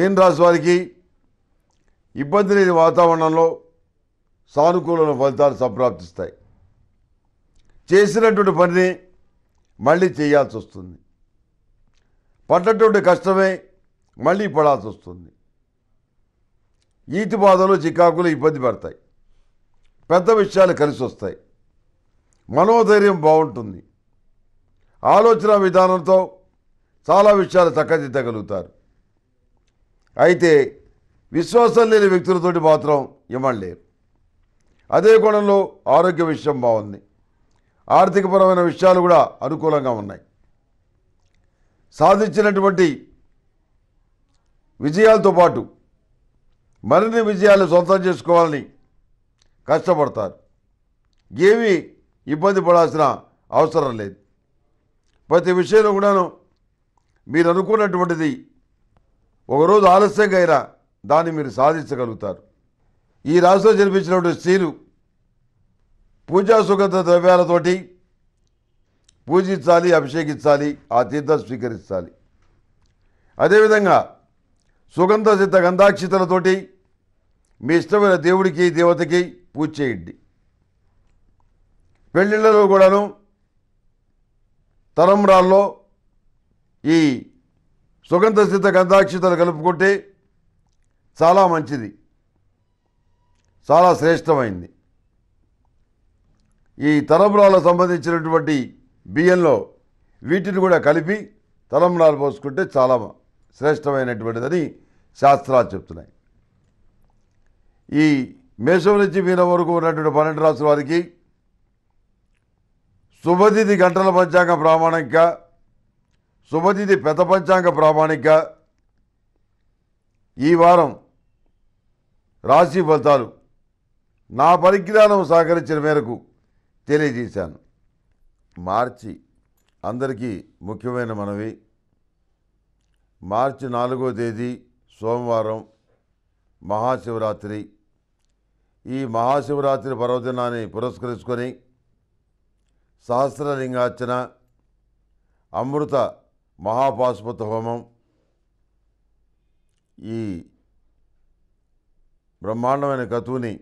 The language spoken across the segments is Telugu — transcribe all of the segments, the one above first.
మీన్ రాశి వారికి ఇబ్బంది లేని వాతావరణంలో సానుకూలమైన ఫలితాలు సంప్రాప్తిస్తాయి చేసినటువంటి పనిని మళ్ళీ చేయాల్సి వస్తుంది పడ్డటువంటి కష్టమే మళ్ళీ పడాల్సి వస్తుంది ఈతి బాధలు చికాకులు ఇబ్బంది పడతాయి పెద్ద విషయాలు కలిసి వస్తాయి మనోధైర్యం బాగుంటుంది ఆలోచన విధానంతో చాలా విషయాలు చక్కదిద్దగలుగుతారు అయితే విశ్వాసం లేని వ్యక్తులతోటి మాత్రం ఇవ్వలేరు అదే కోణంలో ఆరోగ్య విషయం బాగుంది ఆర్థికపరమైన విషయాలు కూడా అనుకూలంగా ఉన్నాయి సాధించినటువంటి విజయాలతో పాటు మరిన్ని విజయాలు సొంతం చేసుకోవాలని కష్టపడతారు ఏమీ ఇబ్బంది పడాల్సిన అవసరం లేదు ప్రతి విషయంలో కూడాను మీరు అనుకున్నటువంటిది ఒకరోజు ఆలస్యంగా అయినా దాన్ని మీరు సాధించగలుగుతారు ఈ రాశిలో జన్మించినటువంటి స్త్రీలు పూజా సుగంధ ద్రవ్యాలతోటి పూజించాలి అభిషేకించాలి ఆ తీర్థం స్వీకరించాలి అదేవిధంగా సుగంధ సిద్ధ గంధాక్షితలతోటి మీ ఇష్టమైన దేవుడికి దేవతకి పూజ చేయండి పెళ్ళిళ్ళలో కూడాను తరంరాల్లో ఈ సుగంధ సిద్ధ గంధాక్షితలు కలుపుకుంటే చాలా మంచిది చాలా శ్రేష్టమైంది ఈ తలంబ్రాలకు సంబంధించినటువంటి బియ్యంలో వీటిని కూడా కలిపి తలంబ్రాలు పోసుకుంటే చాలా శ్రేష్టమైనటువంటిదని శాస్త్రాలు చెప్తున్నాయి ఈ మేషం నుంచి మీన వరకు ఉన్నటువంటి పన్నెండు రాసుల వారికి శుభతిథి గంటల పంచాంగ ప్రామాణిక శుభతిథి పెద్ద పంచాంగ ప్రామాణిక ఈ వారం రాశి ఫలితాలు నా పరిజ్ఞానం సహకరించిన మేరకు తెలియజేశాను మార్చి అందరికీ ముఖ్యమైన మనవి మార్చి నాలుగో తేదీ సోమవారం మహాశివరాత్రి ఈ మహాశివరాత్రి పర్వదినాన్ని పురస్కరించుకొని సహస్రలింగార్చన అమృత మహాపాశుపత హోమం ఈ బ్రహ్మాండమైన కతువుని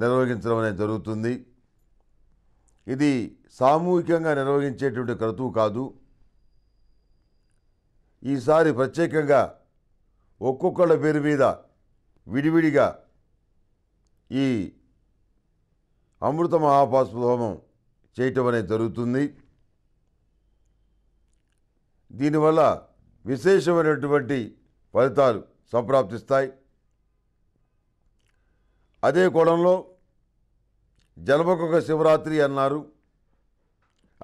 నిర్వహించడం అనేది జరుగుతుంది ఇది సామూహికంగా నిర్వహించేటువంటి క్రతువు కాదు ఈసారి ప్రత్యేకంగా ఒక్కొక్కళ్ళ పేరు మీద విడివిడిగా ఈ అమృత మహాపాశుపత హోమం చేయటం అనేది జరుగుతుంది దీనివల్ల విశేషమైనటువంటి ఫలితాలు సంప్రాప్తిస్తాయి అదే కోణంలో జన్మకొక శివరాత్రి అన్నారు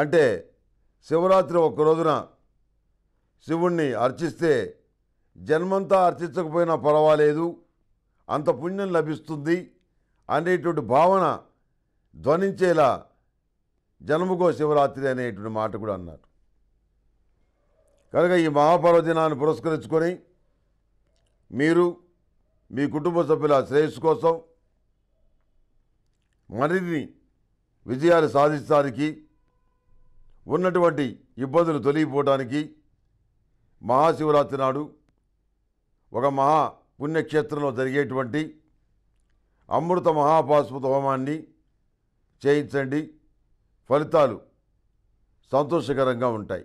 అంటే శివరాత్రి ఒక రోజున శివుణ్ణి అర్చిస్తే జన్మంతా అర్చించకపోయినా పర్వాలేదు అంత పుణ్యం లభిస్తుంది అనేటువంటి భావన ధ్వనించేలా జన్మకో శివరాత్రి అనేటువంటి మాట కూడా అన్నారు కనుక ఈ మహాపర్వదినాన్ని పురస్కరించుకొని మీరు మీ కుటుంబ సభ్యుల శ్రేయస్సు కోసం మరిన్ని విజయాలు సాధించడానికి ఉన్నటువంటి ఇబ్బందులు తొలగిపోవడానికి మహాశివరాత్రి నాడు ఒక మహా పుణ్యక్షేత్రంలో జరిగేటువంటి అమృత మహాపాస్పత హోమాన్ని చేయించండి ఫలితాలు సంతోషకరంగా ఉంటాయి